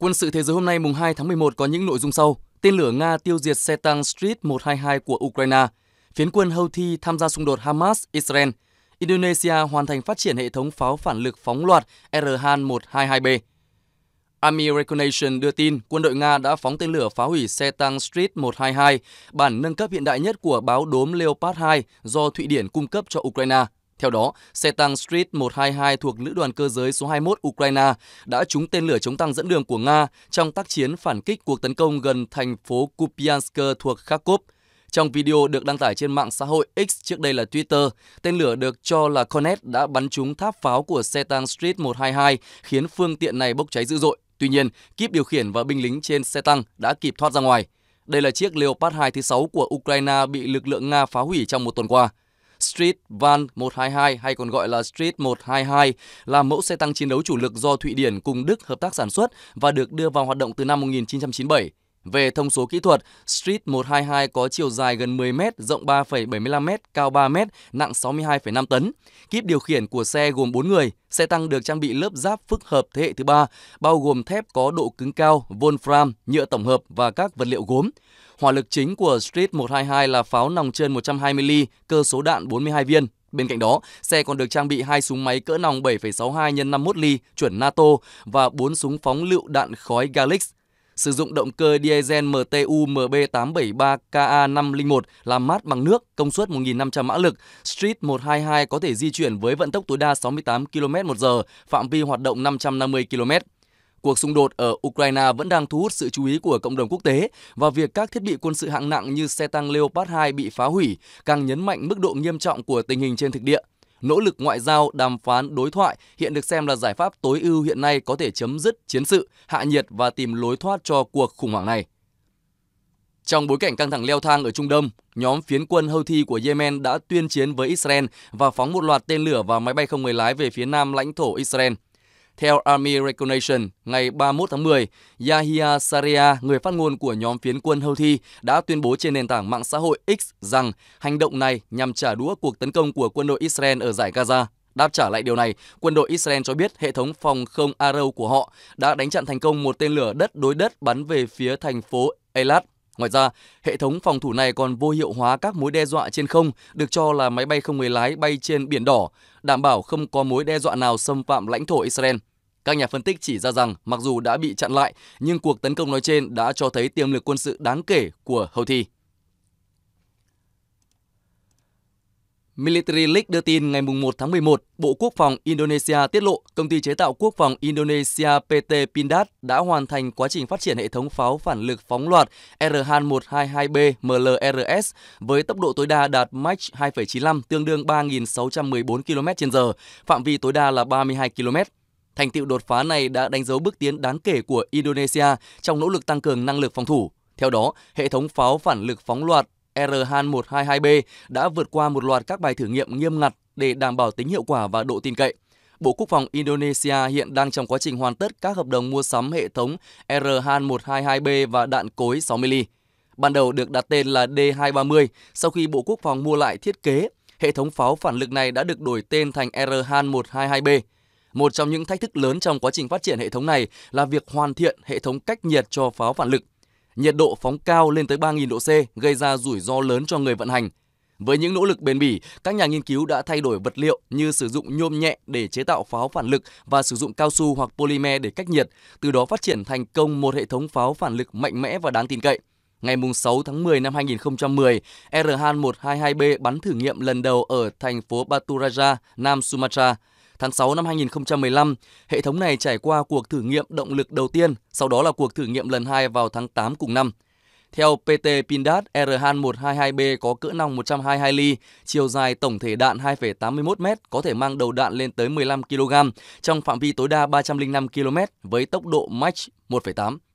Quân sự thế giới hôm nay mùng 2 tháng 11 có những nội dung sau. Tên lửa Nga tiêu diệt xe tăng Street 122 của Ukraine. Phiến quân Houthi tham gia xung đột Hamas-Israel. Indonesia hoàn thành phát triển hệ thống pháo phản lực phóng loạt RH-122B. Army Recognition đưa tin quân đội Nga đã phóng tên lửa phá hủy xe tăng Street 122, bản nâng cấp hiện đại nhất của báo đốm Leopard 2 do Thụy Điển cung cấp cho Ukraine. Theo đó, xe tăng Street 122 thuộc Lữ đoàn Cơ giới số 21 Ukraine đã trúng tên lửa chống tăng dẫn đường của Nga trong tác chiến phản kích cuộc tấn công gần thành phố Kupiansk thuộc Kharkov. Trong video được đăng tải trên mạng xã hội X trước đây là Twitter, tên lửa được cho là Cornet đã bắn trúng tháp pháo của xe tăng Street 122 khiến phương tiện này bốc cháy dữ dội. Tuy nhiên, kíp điều khiển và binh lính trên xe tăng đã kịp thoát ra ngoài. Đây là chiếc Leopard 2 thứ 6 của Ukraine bị lực lượng Nga phá hủy trong một tuần qua. Street Van 122 hay còn gọi là Street 122 là mẫu xe tăng chiến đấu chủ lực do Thụy Điển cùng Đức hợp tác sản xuất và được đưa vào hoạt động từ năm 1997. Về thông số kỹ thuật, Street 122 có chiều dài gần 10 m, rộng 3,75 m, cao 3 m, nặng 62,5 tấn. Kíp điều khiển của xe gồm 4 người. Xe tăng được trang bị lớp giáp phức hợp thế hệ thứ ba, bao gồm thép có độ cứng cao, Wolfram, nhựa tổng hợp và các vật liệu gốm. Hỏa lực chính của Street 122 là pháo nòng trơn 120 mm cơ số đạn 42 viên, Bên cạnh đó, xe còn được trang bị hai súng máy cỡ nòng 7,62 x 51 ly chuẩn NATO và bốn súng phóng lựu đạn khói Galix sử dụng động cơ diesel MTU MB873KA501 làm mát bằng nước, công suất 1.500 mã lực. Street 122 có thể di chuyển với vận tốc tối đa 68 km/h, phạm vi hoạt động 550 km. Cuộc xung đột ở Ukraine vẫn đang thu hút sự chú ý của cộng đồng quốc tế và việc các thiết bị quân sự hạng nặng như xe tăng Leopard 2 bị phá hủy càng nhấn mạnh mức độ nghiêm trọng của tình hình trên thực địa nỗ lực ngoại giao, đàm phán, đối thoại hiện được xem là giải pháp tối ưu hiện nay có thể chấm dứt chiến sự, hạ nhiệt và tìm lối thoát cho cuộc khủng hoảng này. Trong bối cảnh căng thẳng leo thang ở Trung Đông, nhóm phiến quân Houthi của Yemen đã tuyên chiến với Israel và phóng một loạt tên lửa và máy bay không người lái về phía nam lãnh thổ Israel. Theo Army Recognition, ngày 31 tháng 10, Yahya Saria, người phát ngôn của nhóm phiến quân Houthi, đã tuyên bố trên nền tảng mạng xã hội X rằng hành động này nhằm trả đũa cuộc tấn công của quân đội Israel ở giải Gaza. Đáp trả lại điều này, quân đội Israel cho biết hệ thống phòng không Arrow của họ đã đánh chặn thành công một tên lửa đất đối đất bắn về phía thành phố Eilat. Ngoài ra, hệ thống phòng thủ này còn vô hiệu hóa các mối đe dọa trên không, được cho là máy bay không người lái bay trên biển đỏ, đảm bảo không có mối đe dọa nào xâm phạm lãnh thổ Israel. Các nhà phân tích chỉ ra rằng mặc dù đã bị chặn lại, nhưng cuộc tấn công nói trên đã cho thấy tiềm lực quân sự đáng kể của Houthi. Military Leaks đưa tin ngày 1 tháng 11, Bộ Quốc phòng Indonesia tiết lộ công ty chế tạo quốc phòng Indonesia PT Pindad đã hoàn thành quá trình phát triển hệ thống pháo phản lực phóng loạt RH122B MLRS với tốc độ tối đa đạt Mach 2,95 tương đương 3.614 km/h, phạm vi tối đa là 32 km. Thành tựu đột phá này đã đánh dấu bước tiến đáng kể của Indonesia trong nỗ lực tăng cường năng lực phòng thủ. Theo đó, hệ thống pháo phản lực phóng loạt RH122B đã vượt qua một loạt các bài thử nghiệm nghiêm ngặt để đảm bảo tính hiệu quả và độ tin cậy. Bộ Quốc phòng Indonesia hiện đang trong quá trình hoàn tất các hợp đồng mua sắm hệ thống RH122B và đạn cối 6 mm Ban đầu được đặt tên là D230, sau khi Bộ Quốc phòng mua lại thiết kế, hệ thống pháo phản lực này đã được đổi tên thành RH122B. Một trong những thách thức lớn trong quá trình phát triển hệ thống này là việc hoàn thiện hệ thống cách nhiệt cho pháo phản lực. Nhiệt độ phóng cao lên tới 3.000 độ C gây ra rủi ro lớn cho người vận hành. Với những nỗ lực bền bỉ, các nhà nghiên cứu đã thay đổi vật liệu như sử dụng nhôm nhẹ để chế tạo pháo phản lực và sử dụng cao su hoặc polymer để cách nhiệt, từ đó phát triển thành công một hệ thống pháo phản lực mạnh mẽ và đáng tin cậy. Ngày 6 tháng 10 năm 2010, RH-122B bắn thử nghiệm lần đầu ở thành phố Baturaja, Nam Sumatra – Tháng 6 năm 2015, hệ thống này trải qua cuộc thử nghiệm động lực đầu tiên, sau đó là cuộc thử nghiệm lần hai vào tháng 8 cùng năm. Theo PT Pindad, RH122B có cỡ nòng 122 ly, chiều dài tổng thể đạn 2,81 m, có thể mang đầu đạn lên tới 15 kg trong phạm vi tối đa 305 km với tốc độ Mach 1,8.